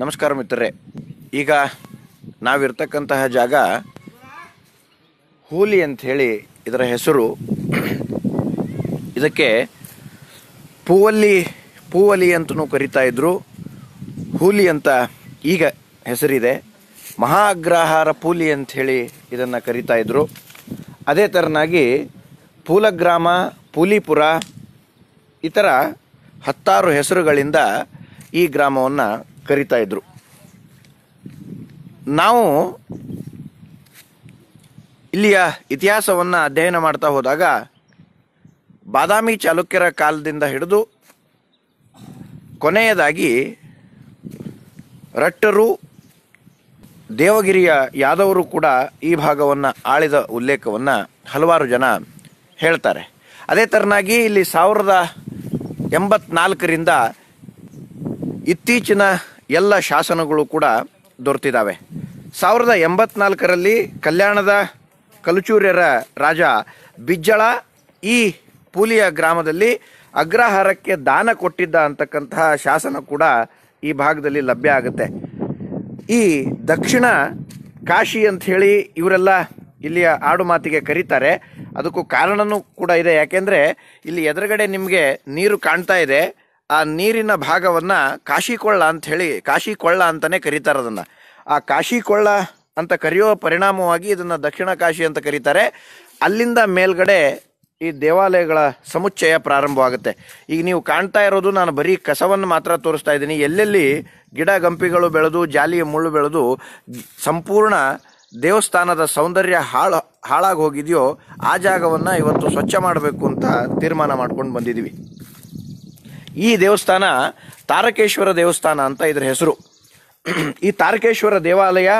ನಮಸ್ಕಾರ ಮಿತ್ರರೇ ಈಗ ನಾವಿರ್ತಕ್ಕಂತಹ ಜಾಗ ಹೂಲಿ ಅಂಥೇಳಿ ಇದರ ಹೆಸರು ಇದಕ್ಕೆ ಪೂವಲ್ಲಿ ಪೂವಲಿ ಅಂತಲೂ ಕರಿತಾ ಇದ್ದರು ಹೂಲಿ ಅಂತ ಈಗ ಹೆಸರಿದೆ ಮಹಾ ಅಗ್ರಹಾರ ಪೂಲಿ ಅಂಥೇಳಿ ಇದನ್ನು ಕರಿತಾ ಇದ್ದರು ಅದೇ ಥರನಾಗಿ ಪೂಲಗ್ರಾಮ ಪೂಲಿಪುರ ಇತರ ಹತ್ತಾರು ಹೆಸರುಗಳಿಂದ ಈ ಗ್ರಾಮವನ್ನು ಕರಿತಾ ಇದ್ರು ನಾವು ಇಲ್ಲಿಯ ಇತಿಹಾಸವನ್ನು ಅಧ್ಯಯನ ಮಾಡ್ತಾ ಹೋದಾಗ ಬಾದಾಮಿ ಚಾಲುಕ್ಯರ ಕಾಲದಿಂದ ಹಿಡಿದು ಕೊನೆಯದಾಗಿ ರಟ್ಟರು ದೇವಗಿರಿಯ ಯಾದವರು ಕೂಡ ಈ ಭಾಗವನ್ನು ಆಳಿದ ಉಲ್ಲೇಖವನ್ನು ಹಲವಾರು ಜನ ಹೇಳ್ತಾರೆ ಅದೇ ಥರನಾಗಿ ಇಲ್ಲಿ ಸಾವಿರದ ಎಂಬತ್ನಾಲ್ಕರಿಂದ ಇತ್ತೀಚಿನ ಎಲ್ಲ ಶಾಸನಗಳು ಕೂಡ ದೊರೆತಿದ್ದಾವೆ ಸಾವಿರದ ಎಂಬತ್ನಾಲ್ಕರಲ್ಲಿ ಕಲ್ಯಾಣದ ಕಲುಚೂರ್ಯರ ರಾಜ ಬಿಜ್ಜಳ ಈ ಪೂಲಿಯ ಗ್ರಾಮದಲ್ಲಿ ಅಗ್ರಹಾರಕ್ಕೆ ದಾನ ಕೊಟ್ಟಿದ್ದ ಅಂತಕ್ಕಂತಹ ಶಾಸನ ಕೂಡ ಈ ಭಾಗದಲ್ಲಿ ಲಭ್ಯ ಆಗುತ್ತೆ ಈ ದಕ್ಷಿಣ ಕಾಶಿ ಅಂತ ಹೇಳಿ ಇವರೆಲ್ಲ ಇಲ್ಲಿಯ ಆಡು ಮಾತಿಗೆ ಕರೀತಾರೆ ಅದಕ್ಕೂ ಕಾರಣನೂ ಕೂಡ ಇದೆ ಯಾಕೆಂದರೆ ಇಲ್ಲಿ ಎದುರುಗಡೆ ನಿಮಗೆ ನೀರು ಕಾಣ್ತಾ ಇದೆ ಆ ನೀರಿನ ಭಾಗವನ್ನು ಕಾಶಿಕೊಳ್ಳ ಅಂತ ಹೇಳಿ ಕೊಳ್ಳ ಅಂತಲೇ ಕರೀತಾರೆ ಅದನ್ನು ಆ ಕಾಶಿ ಕೊಳ್ಳ ಅಂತ ಕರೆಯೋ ಪರಿಣಾಮವಾಗಿ ಇದನ್ನು ದಕ್ಷಿಣ ಕಾಶಿ ಅಂತ ಕರೀತಾರೆ ಅಲ್ಲಿಂದ ಮೇಲ್ಗಡೆ ಈ ದೇವಾಲಯಗಳ ಸಮುಚ್ಚಯ ಪ್ರಾರಂಭವಾಗುತ್ತೆ ಈಗ ನೀವು ಕಾಣ್ತಾ ಇರೋದು ನಾನು ಬರೀ ಕಸವನ್ನು ಮಾತ್ರ ತೋರಿಸ್ತಾ ಇದ್ದೀನಿ ಎಲ್ಲೆಲ್ಲಿ ಗಿಡ ಗಂಪಿಗಳು ಬೆಳೆದು ಜಾಲಿಯ ಮುಳ್ಳು ಬೆಳೆದು ಸಂಪೂರ್ಣ ದೇವಸ್ಥಾನದ ಸೌಂದರ್ಯ ಹಾಳು ಹಾಳಾಗಿ ಹೋಗಿದೆಯೋ ಆ ಜಾಗವನ್ನು ಇವತ್ತು ಸ್ವಚ್ಛ ಮಾಡಬೇಕು ಅಂತ ತೀರ್ಮಾನ ಮಾಡ್ಕೊಂಡು ಬಂದಿದ್ದೀವಿ ಈ ದೇವಸ್ಥಾನ ತಾರಕೇಶ್ವರ ದೇವಸ್ಥಾನ ಅಂತ ಇದರ ಹೆಸರು ಈ ತಾರಕೇಶ್ವರ ದೇವಾಲಯ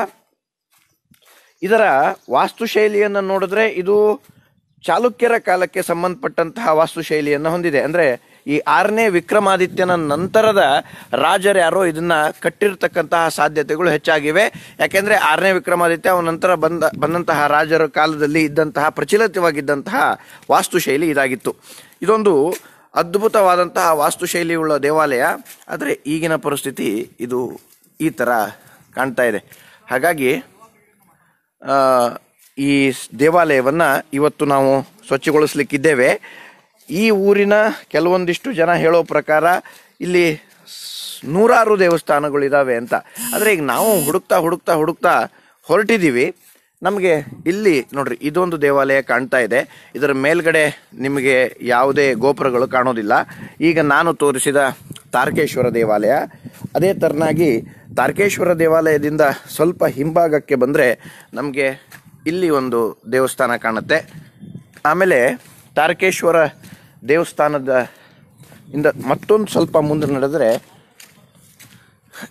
ಇದರ ವಾಸ್ತುಶೈಲಿಯನ್ನು ನೋಡಿದ್ರೆ ಇದು ಚಾಲುಕ್ಯರ ಕಾಲಕ್ಕೆ ಸಂಬಂಧಪಟ್ಟಂತಹ ವಾಸ್ತುಶೈಲಿಯನ್ನು ಹೊಂದಿದೆ ಅಂದರೆ ಈ ಆರನೇ ವಿಕ್ರಮಾದಿತ್ಯನ ನಂತರದ ರಾಜರು ಯಾರೋ ಇದನ್ನ ಕಟ್ಟಿರ್ತಕ್ಕಂತಹ ಸಾಧ್ಯತೆಗಳು ಹೆಚ್ಚಾಗಿವೆ ಯಾಕೆಂದ್ರೆ ಆರನೇ ವಿಕ್ರಮಾದಿತ್ಯ ಅವನ ನಂತರ ಬಂದ ಬಂದಂತಹ ರಾಜರ ಕಾಲದಲ್ಲಿ ಇದ್ದಂತಹ ಪ್ರಚಲಿತವಾಗಿದ್ದಂತಹ ವಾಸ್ತುಶೈಲಿ ಇದಾಗಿತ್ತು ಇದೊಂದು ಅದ್ಭುತವಾದಂತಹ ವಾಸ್ತುಶೈಲಿಯುಳ್ಳ ದೇವಾಲಯ ಆದರೆ ಈಗಿನ ಪರಿಸ್ಥಿತಿ ಇದು ಈ ಥರ ಕಾಣ್ತಾ ಇದೆ ಹಾಗಾಗಿ ಈ ದೇವಾಲಯವನ್ನು ಇವತ್ತು ನಾವು ಸ್ವಚ್ಛಗೊಳಿಸ್ಲಿಕ್ಕಿದ್ದೇವೆ ಈ ಊರಿನ ಕೆಲವೊಂದಿಷ್ಟು ಜನ ಹೇಳೋ ಪ್ರಕಾರ ಇಲ್ಲಿ ನೂರಾರು ದೇವಸ್ಥಾನಗಳಿದ್ದಾವೆ ಅಂತ ಆದರೆ ಈಗ ನಾವು ಹುಡುಕ್ತಾ ಹುಡುಕ್ತಾ ಹುಡುಕ್ತಾ ಹೊರಟಿದ್ದೀವಿ ನಮಗೆ ಇಲ್ಲಿ ನೋಡ್ರಿ ಇದೊಂದು ದೇವಾಲಯ ಕಾಣ್ತಾ ಇದೆ ಇದರ ಮೇಲ್ಗಡೆ ನಿಮಗೆ ಯಾವುದೇ ಗೋಪುರಗಳು ಕಾಣೋದಿಲ್ಲ ಈಗ ನಾನು ತೋರಿಸಿದ ತಾರಕೇಶ್ವರ ದೇವಾಲಯ ಅದೇ ತರನಾಗಿ ತಾರಕೇಶ್ವರ ದೇವಾಲಯದಿಂದ ಸ್ವಲ್ಪ ಹಿಂಭಾಗಕ್ಕೆ ಬಂದರೆ ನಮಗೆ ಇಲ್ಲಿ ಒಂದು ದೇವಸ್ಥಾನ ಕಾಣುತ್ತೆ ಆಮೇಲೆ ತಾರಕೇಶ್ವರ ದೇವಸ್ಥಾನದ ಇಂದ ಮತ್ತೊಂದು ಸ್ವಲ್ಪ ಮುಂದೆ ನಡೆದರೆ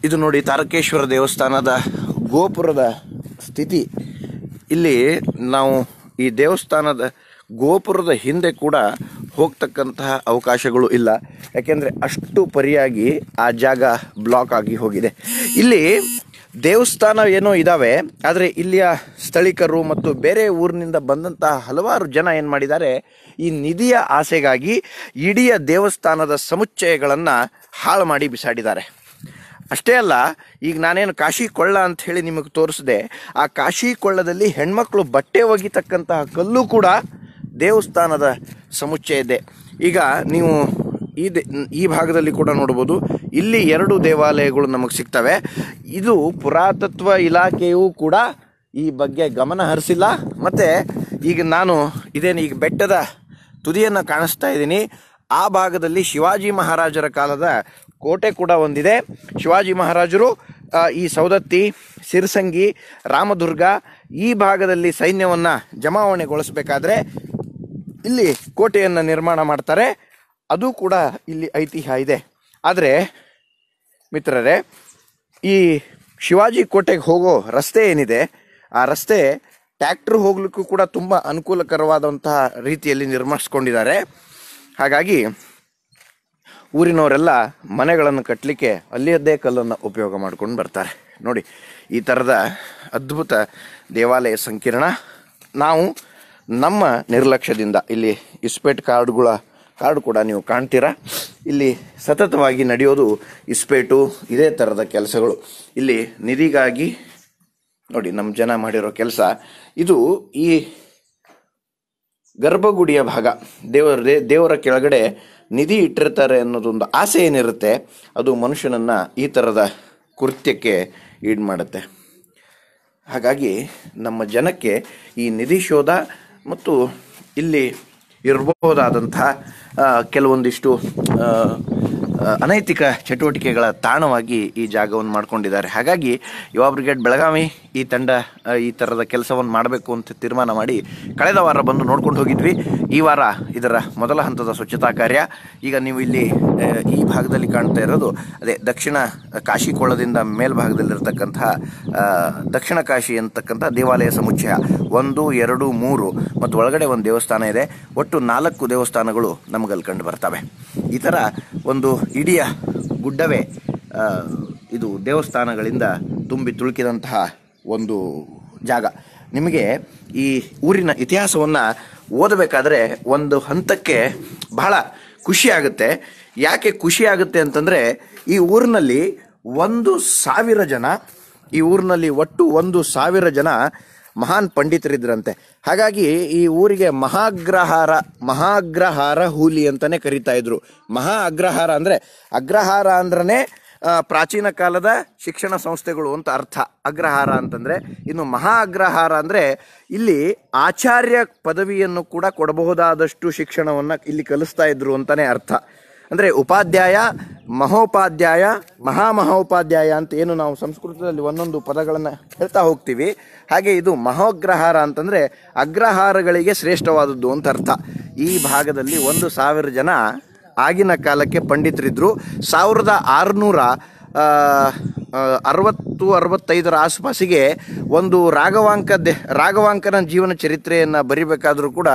ಇದು ನೋಡಿ ತಾರಕೇಶ್ವರ ದೇವಸ್ಥಾನದ ಗೋಪುರದ ಸ್ಥಿತಿ ಇಲ್ಲಿ ನಾವು ಈ ದೇವಸ್ಥಾನದ ಗೋಪುರದ ಹಿಂದೆ ಕೂಡ ಹೋಗ್ತಕ್ಕಂತಹ ಅವಕಾಶಗಳು ಇಲ್ಲ ಯಾಕೆಂದರೆ ಅಷ್ಟು ಪರಿಯಾಗಿ ಆ ಜಾಗ ಬ್ಲಾಕ್ ಆಗಿ ಹೋಗಿದೆ ಇಲ್ಲಿ ದೇವಸ್ಥಾನ ಏನೋ ಇದ್ದಾವೆ ಆದರೆ ಇಲ್ಲಿಯ ಸ್ಥಳೀಕರು ಮತ್ತು ಬೇರೆ ಊರಿನಿಂದ ಬಂದಂತಹ ಹಲವಾರು ಜನ ಏನು ಮಾಡಿದ್ದಾರೆ ಈ ನಿಧಿಯ ಆಸೆಗಾಗಿ ಇಡೀ ದೇವಸ್ಥಾನದ ಸಮುಚ್ಚಯಗಳನ್ನು ಹಾಳು ಮಾಡಿ ಬಿಸಾಡಿದ್ದಾರೆ ಅಷ್ಟೇ ಅಲ್ಲ ಈಗ ನಾನೇನು ಕಾಶಿ ಕೊಳ್ಳ ಅಂತ ಹೇಳಿ ನಿಮಗೆ ತೋರಿಸಿದೆ ಆ ಕಾಶಿ ಕೊಳ್ಳದಲ್ಲಿ ಹೆಣ್ಮಕ್ಳು ಬಟ್ಟೆ ಒಗಿತಕ್ಕಂತಹ ಕಲ್ಲು ಕೂಡ ದೇವಸ್ಥಾನದ ಸಮುಚ್ಚಯ ಇದೆ ಈಗ ನೀವು ಈ ದೇ ಈ ಭಾಗದಲ್ಲಿ ಕೂಡ ನೋಡ್ಬೋದು ಇಲ್ಲಿ ಎರಡು ದೇವಾಲಯಗಳು ನಮಗೆ ಸಿಗ್ತವೆ ಇದು ಪುರಾತತ್ವ ಇಲಾಖೆಯೂ ಕೂಡ ಈ ಬಗ್ಗೆ ಗಮನ ಹರಿಸಿಲ್ಲ ಮತ್ತು ಈಗ ನಾನು ಇದೇನು ಈಗ ಬೆಟ್ಟದ ತುದಿಯನ್ನು ಕಾಣಿಸ್ತಾ ಇದ್ದೀನಿ ಆ ಭಾಗದಲ್ಲಿ ಶಿವಾಜಿ ಮಹಾರಾಜರ ಕಾಲದ ಕೋಟೆ ಕೂಡ ಒಂದಿದೆ ಶಿವಾಜಿ ಮಹಾರಾಜರು ಈ ಸೌದತ್ತಿ ಸಿರ್ಸಂಗಿ ರಾಮದುರ್ಗ ಈ ಭಾಗದಲ್ಲಿ ಸೈನ್ಯವನ್ನು ಜಮಾವಣೆಗೊಳಿಸಬೇಕಾದ್ರೆ ಇಲ್ಲಿ ಕೋಟೆಯನ್ನು ನಿರ್ಮಾಣ ಮಾಡ್ತಾರೆ ಅದು ಕೂಡ ಇಲ್ಲಿ ಐತಿಹ್ಯ ಇದೆ ಆದರೆ ಮಿತ್ರರೇ ಈ ಶಿವಾಜಿ ಕೋಟೆಗೆ ಹೋಗೋ ರಸ್ತೆ ಏನಿದೆ ಆ ರಸ್ತೆ ಟ್ಯಾಕ್ಟ್ರ್ ಹೋಗ್ಲಿಕ್ಕೂ ಕೂಡ ತುಂಬ ಅನುಕೂಲಕರವಾದಂತಹ ರೀತಿಯಲ್ಲಿ ನಿರ್ಮಿಸ್ಕೊಂಡಿದ್ದಾರೆ ಹಾಗಾಗಿ ಊರಿನವರೆಲ್ಲ ಮನೆಗಳನ್ನು ಕಟ್ಟಲಿಕ್ಕೆ ಅಲ್ಲಿಯದ್ದೇ ಕಲ್ಲನ್ನು ಉಪಯೋಗ ಮಾಡ್ಕೊಂಡು ಬರ್ತಾರೆ ನೋಡಿ ಈ ಥರದ ಅದ್ಭುತ ದೇವಾಲಯ ಸಂಕೀರ್ಣ ನಾವು ನಮ್ಮ ನಿರ್ಲಕ್ಷ್ಯದಿಂದ ಇಲ್ಲಿ ಇಸ್ಪೇಟ್ ಕಾರ್ಡ್ಗಳ ಕಾರ್ಡ್ ಕೂಡ ನೀವು ಕಾಣ್ತೀರಾ ಇಲ್ಲಿ ಸತತವಾಗಿ ನಡೆಯೋದು ಇಸ್ಪೇಟು ಇದೇ ಥರದ ಕೆಲಸಗಳು ಇಲ್ಲಿ ನಿಧಿಗಾಗಿ ನೋಡಿ ನಮ್ಮ ಜನ ಮಾಡಿರೋ ಕೆಲಸ ಇದು ಈ ಗರ್ಭಗುಡಿಯ ಭಾಗ ದೇವರ ದೇವರ ಕೆಳಗಡೆ ನಿಧಿ ಇಟ್ಟಿರ್ತಾರೆ ಅನ್ನೋದೊಂದು ಆಸೆ ಏನಿರುತ್ತೆ ಅದು ಮನುಷ್ಯನನ್ನು ಈ ಥರದ ಕೃತ್ಯಕ್ಕೆ ಈಡ್ ಮಾಡುತ್ತೆ ಹಾಗಾಗಿ ನಮ್ಮ ಜನಕ್ಕೆ ಈ ನಿಧಿ ಶೋಧ ಮತ್ತು ಇಲ್ಲಿ ಇರಬಹುದಾದಂತಹ ಕೆಲವೊಂದಿಷ್ಟು ಅನೈತಿಕ ಚಟುವಟಿಕೆಗಳ ತಾಣವಾಗಿ ಈ ಜಾಗವನ್ನು ಮಾಡಿಕೊಂಡಿದ್ದಾರೆ ಹಾಗಾಗಿ ಯುವ ಬ್ರಿಗೇಡ್ ಬೆಳಗಾವಿ ಈ ತಂಡ ಈ ಥರದ ಕೆಲಸವನ್ನು ಮಾಡಬೇಕು ಅಂತ ತೀರ್ಮಾನ ಮಾಡಿ ಕಳೆದ ವಾರ ಬಂದು ನೋಡ್ಕೊಂಡು ಹೋಗಿದ್ವಿ ಈ ವಾರ ಇದರ ಮೊದಲ ಹಂತದ ಸ್ವಚ್ಛತಾ ಕಾರ್ಯ ಈಗ ನೀವು ಇಲ್ಲಿ ಈ ಭಾಗದಲ್ಲಿ ಕಾಣ್ತಾ ಇರೋದು ಅದೇ ದಕ್ಷಿಣ ಕಾಶಿ ಕೊಳದಿಂದ ಮೇಲ್ಭಾಗದಲ್ಲಿರ್ತಕ್ಕಂತಹ ದಕ್ಷಿಣ ಕಾಶಿ ಅಂತಕ್ಕಂಥ ದೇವಾಲಯ ಸಮುಚ್ಚಯ ಒಂದು ಎರಡು ಮೂರು ಮತ್ತು ಒಳಗಡೆ ಒಂದು ದೇವಸ್ಥಾನ ಇದೆ ಒಟ್ಟು ನಾಲ್ಕು ದೇವಸ್ಥಾನಗಳು ನಮಗಲ್ಲಿ ಕಂಡು ಬರ್ತವೆ ಈ ಥರ ಒಂದು ಇಡೀ ಗುಡ್ಡವೇ ಇದು ದೇವಸ್ಥಾನಗಳಿಂದ ತುಂಬಿ ತುಳುಕಿದಂತಹ ಒಂದು ಜಾಗ ನಿಮಗೆ ಈ ಊರಿನ ಇತಿಹಾಸವನ್ನು ಓದಬೇಕಾದ್ರೆ ಒಂದು ಹಂತಕ್ಕೆ ಬಹಳ ಖುಷಿ ಆಗುತ್ತೆ ಯಾಕೆ ಖುಷಿ ಆಗುತ್ತೆ ಅಂತಂದರೆ ಈ ಊರಿನಲ್ಲಿ ಒಂದು ಸಾವಿರ ಜನ ಈ ಊರಿನಲ್ಲಿ ಒಟ್ಟು ಒಂದು ಸಾವಿರ ಜನ ಮಹಾನ್ ಪಂಡಿತರಿದ್ರಂತೆ ಹಾಗಾಗಿ ಈ ಊರಿಗೆ ಮಹಾಗ್ರಹಾರ ಮಹಾಗ್ರಹಾರ ಹೂಲಿ ಅಂತಲೇ ಕರಿತಾ ಇದ್ರು ಮಹಾ ಅಗ್ರಹಾರ ಅಂದರೆ ಅಗ್ರಹಾರ ಅಂದ್ರೆ ಪ್ರಾಚೀನ ಕಾಲದ ಶಿಕ್ಷಣ ಸಂಸ್ಥೆಗಳು ಅಂತ ಅರ್ಥ ಅಗ್ರಹಾರ ಅಂತಂದರೆ ಇನ್ನು ಮಹಾ ಅಗ್ರಹಾರ ಅಂದರೆ ಇಲ್ಲಿ ಆಚಾರ್ಯ ಪದವಿಯನ್ನು ಕೂಡ ಕೊಡಬಹುದಾದಷ್ಟು ಶಿಕ್ಷಣವನ್ನು ಇಲ್ಲಿ ಕಲಿಸ್ತಾ ಇದ್ರು ಅಂತಲೇ ಅರ್ಥ ಅಂದರೆ ಉಪಾಧ್ಯಾಯ ಮಹೋಪಾಧ್ಯಾಯ ಮಹಾ ಮಹೋಪಾಧ್ಯಾಯ ಅಂತ ಏನು ನಾವು ಸಂಸ್ಕೃತದಲ್ಲಿ ಒಂದೊಂದು ಪದಗಳನ್ನು ಹೇಳ್ತಾ ಹೋಗ್ತೀವಿ ಹಾಗೆ ಇದು ಮಹೋಗ್ರಹಾರ ಅಂತಂದರೆ ಅಗ್ರಹಾರಗಳಿಗೆ ಶ್ರೇಷ್ಠವಾದದ್ದು ಅಂತ ಅರ್ಥ ಈ ಭಾಗದಲ್ಲಿ ಒಂದು ಸಾವಿರ ಜನ ಆಗಿನ ಕಾಲಕ್ಕೆ ಪಂಡಿತರಿದ್ದರು ಸಾವಿರದ ಆರುನೂರ ಅರವತ್ತು ಅರವತ್ತೈದರ ಆಸುಪಾಸಿಗೆ ಒಂದು ರಾಘವಾಂಕ ದೆ ರಾಘವಾಂಕನ ಜೀವನ ಚರಿತ್ರೆಯನ್ನು ಬರಿಬೇಕಾದರೂ ಕೂಡ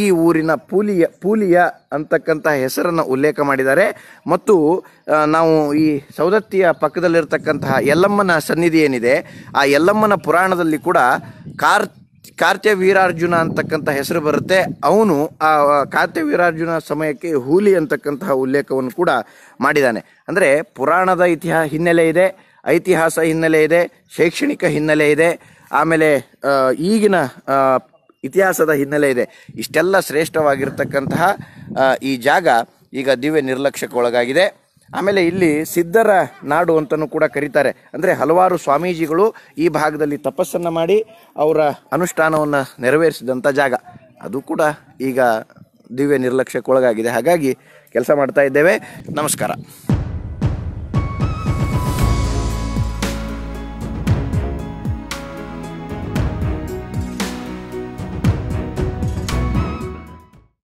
ಈ ಊರಿನ ಪೂಲಿಯ ಪೂಲಿಯ ಅಂತಕ್ಕಂಥ ಹೆಸರನ್ನು ಉಲ್ಲೇಖ ಮಾಡಿದ್ದಾರೆ ಮತ್ತು ನಾವು ಈ ಸೌದತ್ತಿಯ ಪಕ್ಕದಲ್ಲಿರ್ತಕ್ಕಂತಹ ಯಲ್ಲಮ್ಮನ ಸನ್ನಿಧಿ ಏನಿದೆ ಆ ಯಲ್ಲಮ್ಮನ ಪುರಾಣದಲ್ಲಿ ಕೂಡ ಕಾರ್ ಕಾರ್ತ್ಯ ವೀರಾರ್ಜುನ ಅಂತಕ್ಕಂಥ ಹೆಸರು ಬರುತ್ತೆ ಅವನು ಆ ಕಾರ್ತ್ಯ ವೀರಾರ್ಜುನ ಸಮಯಕ್ಕೆ ಹೂಲಿ ಅಂತಕ್ಕಂತಹ ಉಲ್ಲೇಖವನ್ನು ಕೂಡ ಮಾಡಿದ್ದಾನೆ ಅಂದರೆ ಪುರಾಣದ ಇತಿಹಾಸ ಹಿನ್ನೆಲೆ ಇದೆ ಐತಿಹಾಸ ಹಿನ್ನೆಲೆ ಇದೆ ಶೈಕ್ಷಣಿಕ ಹಿನ್ನೆಲೆ ಇದೆ ಆಮೇಲೆ ಈಗಿನ ಇತಿಹಾಸದ ಹಿನ್ನೆಲೆ ಇದೆ ಇಷ್ಟೆಲ್ಲ ಶ್ರೇಷ್ಠವಾಗಿರ್ತಕ್ಕಂತಹ ಈ ಜಾಗ ಈಗ ದಿವ್ಯ ನಿರ್ಲಕ್ಷ್ಯಕ್ಕೊಳಗಾಗಿದೆ ಆಮೇಲೆ ಇಲ್ಲಿ ಸಿದ್ಧರ ನಾಡು ಅಂತಲೂ ಕೂಡ ಕರೀತಾರೆ ಅಂದರೆ ಹಲವಾರು ಸ್ವಾಮೀಜಿಗಳು ಈ ಭಾಗದಲ್ಲಿ ತಪಸ್ಸನ್ನು ಮಾಡಿ ಅವರ ಅನುಷ್ಠಾನವನ್ನು ನೆರವೇರಿಸಿದಂಥ ಜಾಗ ಅದು ಕೂಡ ಈಗ ದಿವ್ಯ ನಿರ್ಲಕ್ಷ್ಯಕ್ಕೊಳಗಾಗಿದೆ ಹಾಗಾಗಿ ಕೆಲಸ ಮಾಡ್ತಾ ಇದ್ದೇವೆ ನಮಸ್ಕಾರ